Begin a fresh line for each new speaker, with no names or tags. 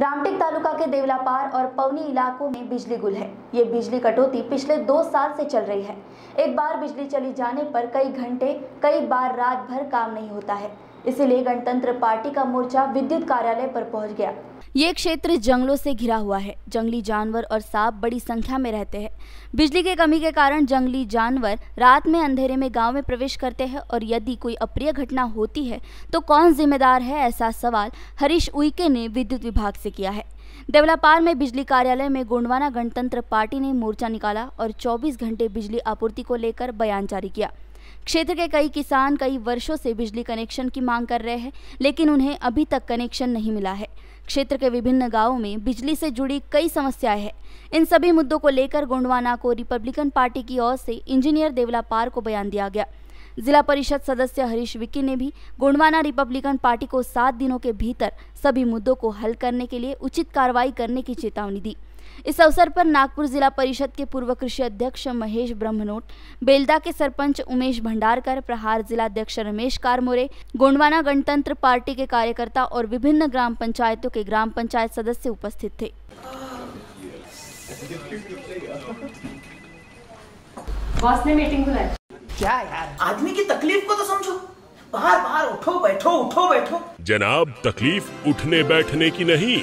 रामटेक तालुका के देवलापार और पवनी इलाकों में बिजली गुल है ये बिजली कटौती पिछले दो साल से चल रही है एक बार बिजली चली जाने पर कई घंटे कई बार रात भर काम नहीं होता है इसीलिए गणतंत्र पार्टी का मोर्चा विद्युत कार्यालय पर पहुंच गया ये क्षेत्र जंगलों से घिरा हुआ है जंगली जानवर और सांप बड़ी संख्या में रहते हैं बिजली के कमी के कारण जंगली जानवर रात में अंधेरे में गांव में प्रवेश करते हैं और यदि कोई अप्रिय घटना होती है तो कौन जिम्मेदार है ऐसा सवाल हरीश उइके ने विद्युत विभाग से किया है देवलापार में बिजली कार्यालय में गोंडवाना गणतंत्र पार्टी ने मोर्चा निकाला और 24 घंटे बिजली आपूर्ति को लेकर बयान जारी किया क्षेत्र के कई किसान कई वर्षों से बिजली कनेक्शन की मांग कर रहे हैं लेकिन उन्हें अभी तक कनेक्शन नहीं मिला है क्षेत्र के विभिन्न गांवों में बिजली से जुड़ी कई समस्याएं हैं इन सभी मुद्दों को लेकर गोंडवाना को रिपब्लिकन पार्टी की ओर से इंजीनियर देवला पार को बयान दिया गया जिला परिषद सदस्य हरीश विक्की ने भी गोंडवाना रिपब्लिकन पार्टी को सात दिनों के भीतर सभी मुद्दों को हल करने के लिए उचित कार्रवाई करने की चेतावनी दी इस अवसर पर नागपुर जिला परिषद के पूर्व कृषि अध्यक्ष महेश ब्रह्मनोट बेलदा के सरपंच उमेश भंडारकर प्रहार जिलाध्यक्ष रमेश कारमोरे गोंडवाना गणतंत्र पार्टी के कार्यकर्ता और विभिन्न ग्राम पंचायतों के ग्राम पंचायत सदस्य उपस्थित थे
बॉस ने मीटिंग बुलाई क्या यार आदमी की तकलीफ को तो समझो बाहर बाहर उठो बैठो उठो बैठो जनाब तकलीफ उठने बैठने की नहीं